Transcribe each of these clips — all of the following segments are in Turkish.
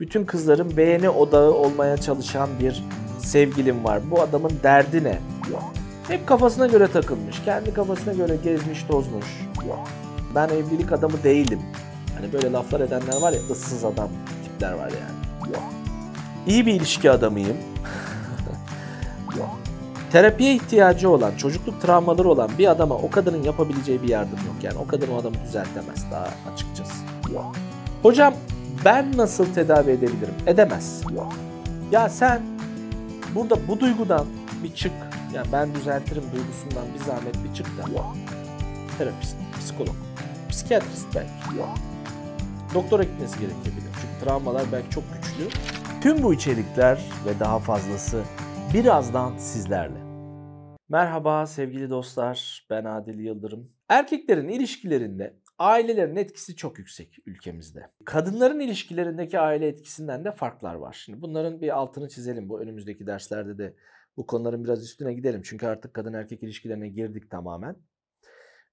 bütün kızların beğeni odağı olmaya çalışan bir sevgilim var. Bu adamın derdi ne? Hep kafasına göre takılmış. Kendi kafasına göre gezmiş tozmuş. Ben evlilik adamı değilim. Hani böyle laflar edenler var ya ıssız adam tipler var yani. İyi bir ilişki adamıyım. Terapiye ihtiyacı olan, çocukluk travmaları olan bir adama o kadının yapabileceği bir yardım yok. Yani o kadın o adamı düzeltemez daha açıkçası. Hocam ben nasıl tedavi edebilirim? Edemez. Ya sen burada bu duygudan bir çık. Ya ben düzeltirim duygusundan bir zahmet bir çık da. Terapist, psikolog, psikiyatrist belki. Doktora gitmesi gerekebilir. Çünkü travmalar belki çok güçlü. Tüm bu içerikler ve daha fazlası birazdan sizlerle. Merhaba sevgili dostlar, ben Adil Yıldırım. Erkeklerin ilişkilerinde Ailelerin etkisi çok yüksek ülkemizde. Kadınların ilişkilerindeki aile etkisinden de farklar var. Şimdi bunların bir altını çizelim. Bu önümüzdeki derslerde de bu konuların biraz üstüne gidelim. Çünkü artık kadın erkek ilişkilerine girdik tamamen.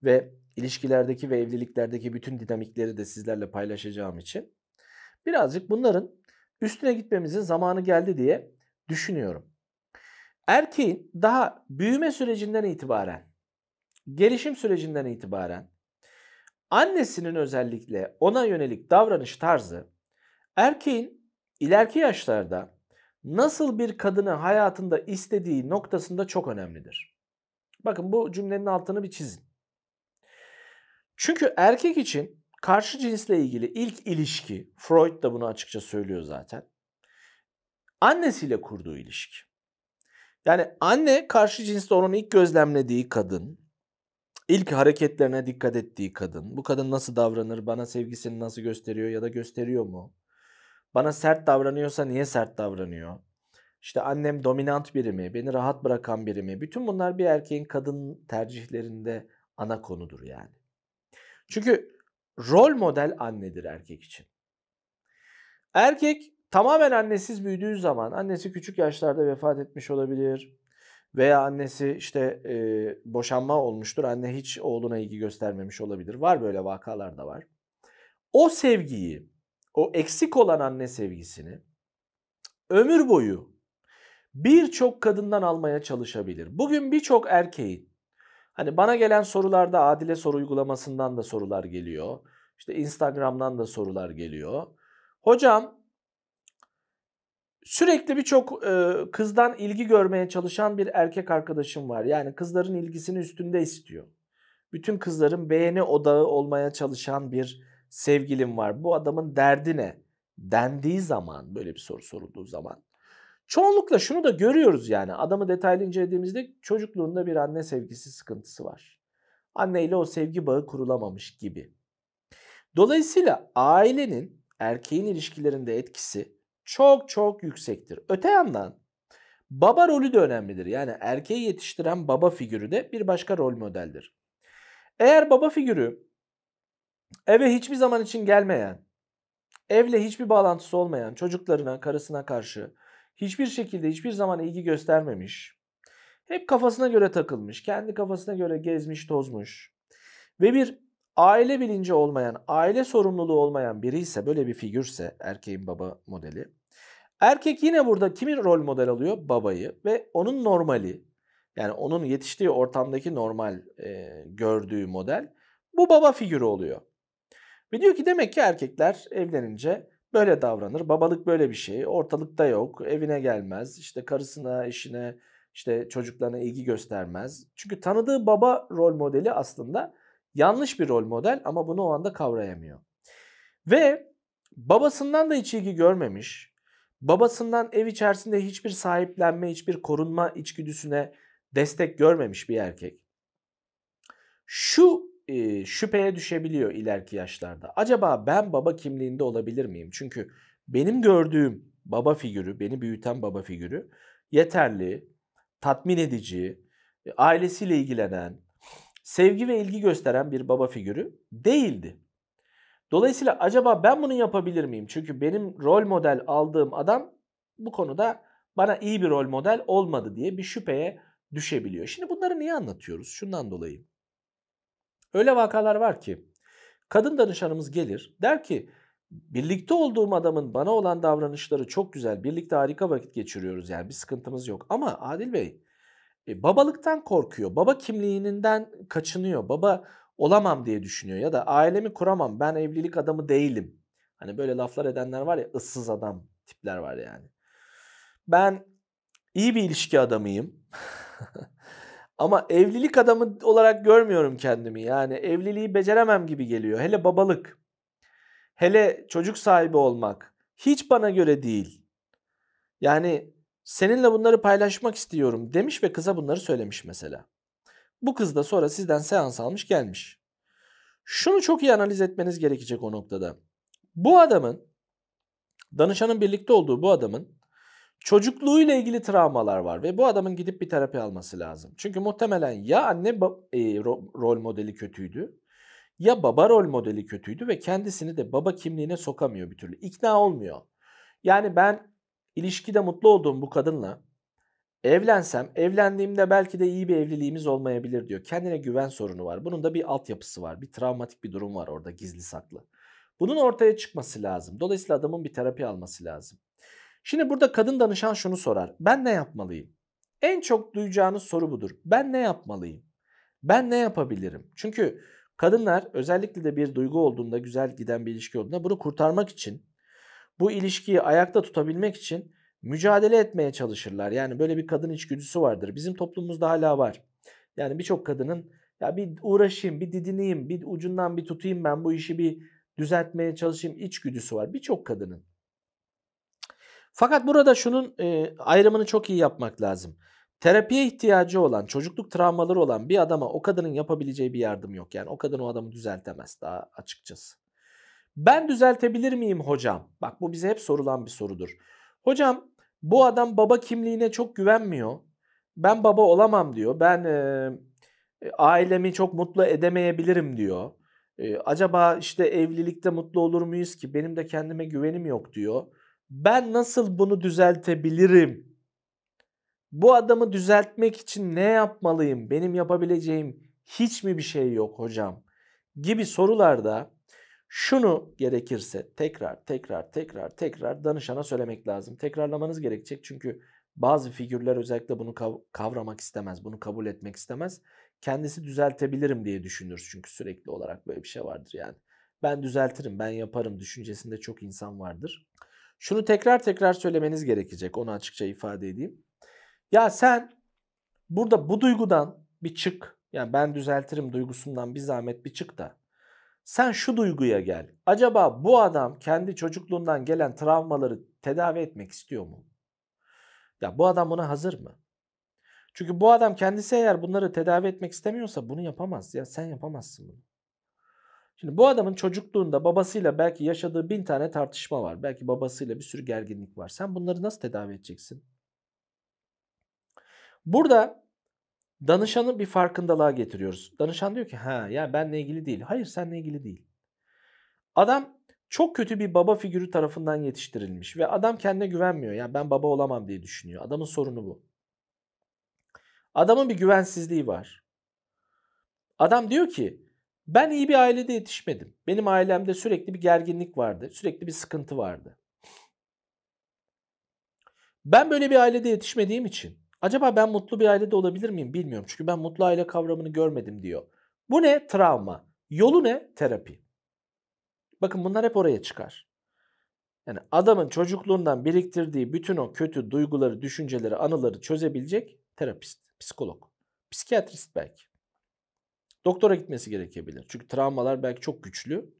Ve ilişkilerdeki ve evliliklerdeki bütün dinamikleri de sizlerle paylaşacağım için birazcık bunların üstüne gitmemizin zamanı geldi diye düşünüyorum. Erkeğin daha büyüme sürecinden itibaren, gelişim sürecinden itibaren Annesinin özellikle ona yönelik davranış tarzı erkeğin ileriki yaşlarda nasıl bir kadını hayatında istediği noktasında çok önemlidir. Bakın bu cümlenin altını bir çizin. Çünkü erkek için karşı cinsle ilgili ilk ilişki, Freud da bunu açıkça söylüyor zaten. Annesiyle kurduğu ilişki. Yani anne karşı cinsle onun ilk gözlemlediği kadın, İlk hareketlerine dikkat ettiği kadın. Bu kadın nasıl davranır? Bana sevgisini nasıl gösteriyor ya da gösteriyor mu? Bana sert davranıyorsa niye sert davranıyor? İşte annem dominant biri mi? Beni rahat bırakan biri mi? Bütün bunlar bir erkeğin kadın tercihlerinde ana konudur yani. Çünkü rol model annedir erkek için. Erkek tamamen annesiz büyüdüğü zaman annesi küçük yaşlarda vefat etmiş olabilir. Veya annesi işte e, boşanma olmuştur. Anne hiç oğluna ilgi göstermemiş olabilir. Var böyle vakalar da var. O sevgiyi, o eksik olan anne sevgisini ömür boyu birçok kadından almaya çalışabilir. Bugün birçok erkeğin hani bana gelen sorularda Adile soru uygulamasından da sorular geliyor. İşte Instagram'dan da sorular geliyor. Hocam Sürekli birçok e, kızdan ilgi görmeye çalışan bir erkek arkadaşım var. Yani kızların ilgisini üstünde istiyor. Bütün kızların beğeni odağı olmaya çalışan bir sevgilim var. Bu adamın derdi ne? Dendiği zaman böyle bir soru sorulduğu zaman. Çoğunlukla şunu da görüyoruz yani adamı detaylı incelediğimizde çocukluğunda bir anne sevgisi sıkıntısı var. Anneyle o sevgi bağı kurulamamış gibi. Dolayısıyla ailenin erkeğin ilişkilerinde etkisi çok çok yüksektir. Öte yandan baba rolü de önemlidir. Yani erkeği yetiştiren baba figürü de bir başka rol modeldir. Eğer baba figürü eve hiçbir zaman için gelmeyen, evle hiçbir bağlantısı olmayan, çocuklarına, karısına karşı hiçbir şekilde hiçbir zaman ilgi göstermemiş, hep kafasına göre takılmış, kendi kafasına göre gezmiş, tozmuş ve bir aile bilinci olmayan, aile sorumluluğu olmayan biri ise, böyle bir figürse erkeğin baba modeli, Erkek yine burada kimin rol model alıyor? Babayı ve onun normali yani onun yetiştiği ortamdaki normal e, gördüğü model bu baba figürü oluyor. Ve diyor ki demek ki erkekler evlenince böyle davranır. Babalık böyle bir şey. Ortalıkta yok. Evine gelmez. İşte karısına, eşine, işte çocuklarına ilgi göstermez. Çünkü tanıdığı baba rol modeli aslında yanlış bir rol model ama bunu o anda kavrayamıyor. Ve babasından da hiç ilgi görmemiş. Babasından ev içerisinde hiçbir sahiplenme, hiçbir korunma içgüdüsüne destek görmemiş bir erkek. Şu e, şüpheye düşebiliyor ileriki yaşlarda. Acaba ben baba kimliğinde olabilir miyim? Çünkü benim gördüğüm baba figürü, beni büyüten baba figürü yeterli, tatmin edici, ailesiyle ilgilenen, sevgi ve ilgi gösteren bir baba figürü değildi. Dolayısıyla acaba ben bunu yapabilir miyim? Çünkü benim rol model aldığım adam bu konuda bana iyi bir rol model olmadı diye bir şüpheye düşebiliyor. Şimdi bunları niye anlatıyoruz? Şundan dolayı. Öyle vakalar var ki kadın danışanımız gelir der ki birlikte olduğum adamın bana olan davranışları çok güzel. Birlikte harika vakit geçiriyoruz yani bir sıkıntımız yok. Ama Adil Bey e, babalıktan korkuyor. Baba kimliğinden kaçınıyor. Baba olamam diye düşünüyor ya da ailemi kuramam ben evlilik adamı değilim. Hani böyle laflar edenler var ya ıssız adam tipler var yani. Ben iyi bir ilişki adamıyım. Ama evlilik adamı olarak görmüyorum kendimi. Yani evliliği beceremem gibi geliyor. Hele babalık. Hele çocuk sahibi olmak. Hiç bana göre değil. Yani seninle bunları paylaşmak istiyorum demiş ve kıza bunları söylemiş mesela. Bu kız da sonra sizden seans almış gelmiş. Şunu çok iyi analiz etmeniz gerekecek o noktada. Bu adamın, danışanın birlikte olduğu bu adamın çocukluğuyla ilgili travmalar var ve bu adamın gidip bir terapi alması lazım. Çünkü muhtemelen ya anne e, ro rol modeli kötüydü ya baba rol modeli kötüydü ve kendisini de baba kimliğine sokamıyor bir türlü. İkna olmuyor. Yani ben ilişkide mutlu olduğum bu kadınla Evlensem, evlendiğimde belki de iyi bir evliliğimiz olmayabilir diyor. Kendine güven sorunu var. Bunun da bir altyapısı var. Bir travmatik bir durum var orada gizli saklı. Bunun ortaya çıkması lazım. Dolayısıyla adamın bir terapi alması lazım. Şimdi burada kadın danışan şunu sorar. Ben ne yapmalıyım? En çok duyacağınız soru budur. Ben ne yapmalıyım? Ben ne yapabilirim? Çünkü kadınlar özellikle de bir duygu olduğunda, güzel giden bir ilişki olduğunda bunu kurtarmak için, bu ilişkiyi ayakta tutabilmek için mücadele etmeye çalışırlar. Yani böyle bir kadın içgüdüsü vardır. Bizim toplumumuzda hala var. Yani birçok kadının ya bir uğraşayım, bir didineyim, bir ucundan bir tutayım ben bu işi bir düzeltmeye çalışayım içgüdüsü var birçok kadının. Fakat burada şunun e, ayrımını çok iyi yapmak lazım. Terapiye ihtiyacı olan, çocukluk travmaları olan bir adama o kadının yapabileceği bir yardım yok. Yani o kadın o adamı düzeltemez daha açıkçası. Ben düzeltebilir miyim hocam? Bak bu bize hep sorulan bir sorudur. Hocam bu adam baba kimliğine çok güvenmiyor. Ben baba olamam diyor. Ben e, ailemi çok mutlu edemeyebilirim diyor. E, acaba işte evlilikte mutlu olur muyuz ki? Benim de kendime güvenim yok diyor. Ben nasıl bunu düzeltebilirim? Bu adamı düzeltmek için ne yapmalıyım? Benim yapabileceğim hiç mi bir şey yok hocam? Gibi sorularda şunu gerekirse tekrar tekrar tekrar tekrar danışana söylemek lazım. Tekrarlamanız gerekecek çünkü bazı figürler özellikle bunu kavramak istemez, bunu kabul etmek istemez. Kendisi düzeltebilirim diye düşünür çünkü sürekli olarak böyle bir şey vardır yani. Ben düzeltirim, ben yaparım düşüncesinde çok insan vardır. Şunu tekrar tekrar söylemeniz gerekecek. Onu açıkça ifade edeyim. Ya sen burada bu duygudan bir çık. Yani ben düzeltirim duygusundan bir zahmet bir çık da sen şu duyguya gel. Acaba bu adam kendi çocukluğundan gelen travmaları tedavi etmek istiyor mu? Ya bu adam buna hazır mı? Çünkü bu adam kendisi eğer bunları tedavi etmek istemiyorsa bunu yapamaz. Ya sen yapamazsın bunu. Şimdi bu adamın çocukluğunda babasıyla belki yaşadığı bin tane tartışma var. Belki babasıyla bir sürü gerginlik var. Sen bunları nasıl tedavi edeceksin? Burada Danışanı bir farkındalığa getiriyoruz. Danışan diyor ki ha ya benle ilgili değil. Hayır seninle ilgili değil. Adam çok kötü bir baba figürü tarafından yetiştirilmiş ve adam kendine güvenmiyor. Ya yani ben baba olamam diye düşünüyor. Adamın sorunu bu. Adamın bir güvensizliği var. Adam diyor ki ben iyi bir ailede yetişmedim. Benim ailemde sürekli bir gerginlik vardı. Sürekli bir sıkıntı vardı. Ben böyle bir ailede yetişmediğim için Acaba ben mutlu bir ailede olabilir miyim bilmiyorum. Çünkü ben mutlu aile kavramını görmedim diyor. Bu ne? Travma. Yolu ne? Terapi. Bakın bunlar hep oraya çıkar. Yani adamın çocukluğundan biriktirdiği bütün o kötü duyguları, düşünceleri, anıları çözebilecek terapist, psikolog, psikiyatrist belki. Doktora gitmesi gerekebilir. Çünkü travmalar belki çok güçlü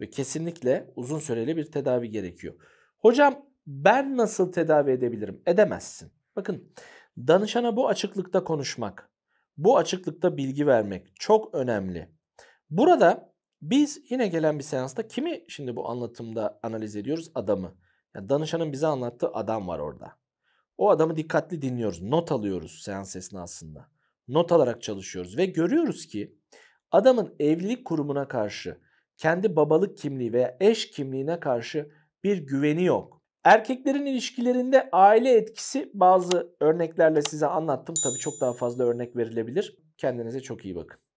ve kesinlikle uzun süreli bir tedavi gerekiyor. Hocam ben nasıl tedavi edebilirim? Edemezsin. Bakın danışana bu açıklıkta konuşmak, bu açıklıkta bilgi vermek çok önemli. Burada biz yine gelen bir seansta kimi şimdi bu anlatımda analiz ediyoruz? Adamı. Yani danışanın bize anlattığı adam var orada. O adamı dikkatli dinliyoruz. Not alıyoruz seans esnasında. Not alarak çalışıyoruz ve görüyoruz ki adamın evlilik kurumuna karşı kendi babalık kimliği veya eş kimliğine karşı bir güveni yok. Erkeklerin ilişkilerinde aile etkisi bazı örneklerle size anlattım. Tabii çok daha fazla örnek verilebilir. Kendinize çok iyi bakın.